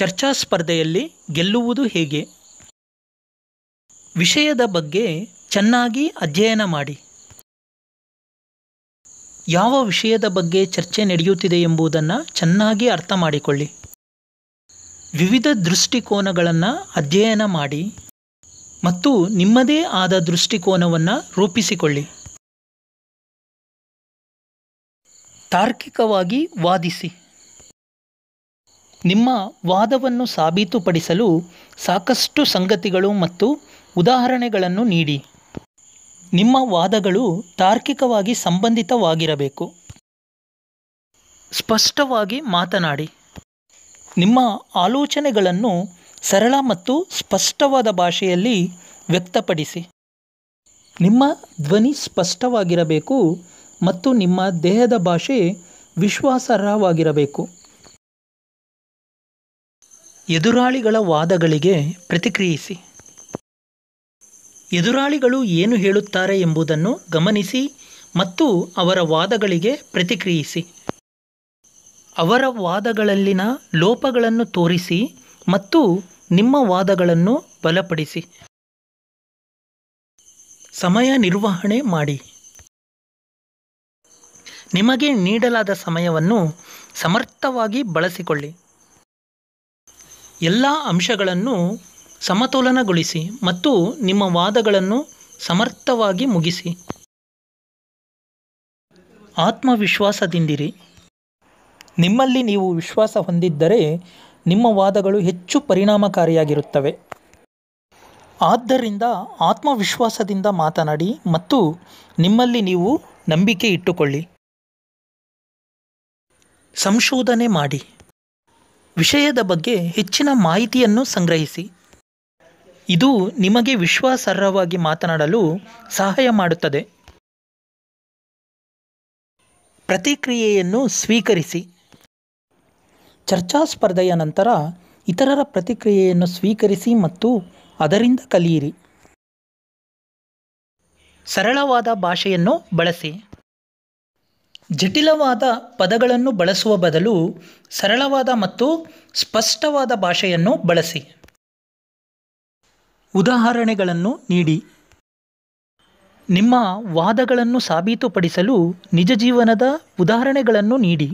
ಚರ್ಚಾ ಸ್ಪರ್ಧೆಯಲ್ಲಿ ಗೆಲ್ಲುವುದು ಹೇಗೆ ವಿಷಯದ ಬಗ್ಗೆ ಚೆನ್ನಾಗಿ ಅಧ್ಯಯನ ಮಾಡಿ ಯಾವ ವಿಷಯದ ಬಗ್ಗೆ ಚರ್ಚೆ ನಡೆಯುತ್ತಿದೆ ಎಂಬುದನ್ನು ಚೆನ್ನಾಗಿ ಅರ್ಥ ಮಾಡಿಕೊಳ್ಳಿ ವಿವಿಧ ದೃಷ್ಟಿಕೋನಗಳನ್ನು ಅಧ್ಯಯನ ಮಾಡಿ ಮತ್ತು ನಿಮ್ಮದೇ ಆದ ದೃಷ್ಟಿಕೋನವನ್ನು ರೂಪಿಸಿಕೊಳ್ಳಿ ತಾರ್ಕಿಕವಾಗಿ ವಾದಿಸಿ ನಿಮ್ಮ ವಾದವನ್ನು ಸಾಬೀತುಪಡಿಸಲು ಸಾಕಷ್ಟು ಸಂಗತಿಗಳು ಮತ್ತು ಉದಾಹರಣೆಗಳನ್ನು ನೀಡಿ ನಿಮ್ಮ ವಾದಗಳು ತಾರ್ಕಿಕವಾಗಿ ಸಂಬಂಧಿತವಾಗಿರಬೇಕು ಸ್ಪಷ್ಟವಾಗಿ ಮಾತನಾಡಿ ನಿಮ್ಮ ಆಲೋಚನೆಗಳನ್ನು ಸರಳ ಮತ್ತು ಸ್ಪಷ್ಟವಾದ ಭಾಷೆಯಲ್ಲಿ ವ್ಯಕ್ತಪಡಿಸಿ ನಿಮ್ಮ ಧ್ವನಿ ಸ್ಪಷ್ಟವಾಗಿರಬೇಕು ಮತ್ತು ನಿಮ್ಮ ದೇಹದ ಭಾಷೆ ವಿಶ್ವಾಸಾರ್ಹವಾಗಿರಬೇಕು ಎದುರಾಳಿಗಳ ವಾದಗಳಿಗೆ ಪ್ರತಿಕ್ರಿಯಿಸಿ ಎದುರಾಳಿಗಳು ಏನು ಹೇಳುತ್ತಾರೆ ಎಂಬುದನ್ನು ಗಮನಿಸಿ ಮತ್ತು ಅವರ ವಾದಗಳಿಗೆ ಪ್ರತಿಕ್ರಿಯಿಸಿ ಅವರ ವಾದಗಳಲ್ಲಿನ ಲೋಪಗಳನ್ನು ತೋರಿಸಿ ಮತ್ತು ನಿಮ್ಮ ವಾದಗಳನ್ನು ಬಲಪಡಿಸಿ ಸಮಯ ನಿರ್ವಹಣೆ ಮಾಡಿ ನಿಮಗೆ ನೀಡಲಾದ ಸಮಯವನ್ನು ಸಮರ್ಥವಾಗಿ ಬಳಸಿಕೊಳ್ಳಿ ಎಲ್ಲ ಅಂಶಗಳನ್ನು ಸಮತೋಲನಗೊಳಿಸಿ ಮತ್ತು ನಿಮ್ಮ ವಾದಗಳನ್ನು ಸಮರ್ಥವಾಗಿ ಮುಗಿಸಿ ಆತ್ಮವಿಶ್ವಾಸದಿಂದಿರಿ ನಿಮ್ಮಲ್ಲಿ ನೀವು ವಿಶ್ವಾಸ ಹೊಂದಿದ್ದರೆ ನಿಮ್ಮ ವಾದಗಳು ಹೆಚ್ಚು ಪರಿಣಾಮಕಾರಿಯಾಗಿರುತ್ತವೆ ಆದ್ದರಿಂದ ಆತ್ಮವಿಶ್ವಾಸದಿಂದ ಮಾತನಾಡಿ ಮತ್ತು ನಿಮ್ಮಲ್ಲಿ ನೀವು ನಂಬಿಕೆ ಇಟ್ಟುಕೊಳ್ಳಿ ಸಂಶೋಧನೆ ಮಾಡಿ ವಿಷಯದ ಬಗ್ಗೆ ಹೆಚ್ಚಿನ ಮಾಹಿತಿಯನ್ನು ಸಂಗ್ರಹಿಸಿ ಇದು ನಿಮಗೆ ವಿಶ್ವಾಸಾರ್ಹವಾಗಿ ಮಾತನಾಡಲು ಸಹಾಯ ಮಾಡುತ್ತದೆ ಪ್ರತಿಕ್ರಿಯೆಯನ್ನು ಸ್ವೀಕರಿಸಿ ಚರ್ಚಾ ಸ್ಪರ್ಧೆಯ ನಂತರ ಇತರರ ಪ್ರತಿಕ್ರಿಯೆಯನ್ನು ಸ್ವೀಕರಿಸಿ ಮತ್ತು ಅದರಿಂದ ಕಲಿಯಿರಿ ಸರಳವಾದ ಭಾಷೆಯನ್ನು ಬಳಸಿ ಜಟಿಲವಾದ ಪದಗಳನ್ನು ಬಳಸುವ ಬದಲು ಸರಳವಾದ ಮತ್ತು ಸ್ಪಷ್ಟವಾದ ಭಾಷೆಯನ್ನು ಬಳಸಿ ಉದಾಹರಣೆಗಳನ್ನು ನೀಡಿ ನಿಮ್ಮ ವಾದಗಳನ್ನು ಸಾಬೀತುಪಡಿಸಲು ನಿಜ ಜೀವನದ ಉದಾಹರಣೆಗಳನ್ನು ನೀಡಿ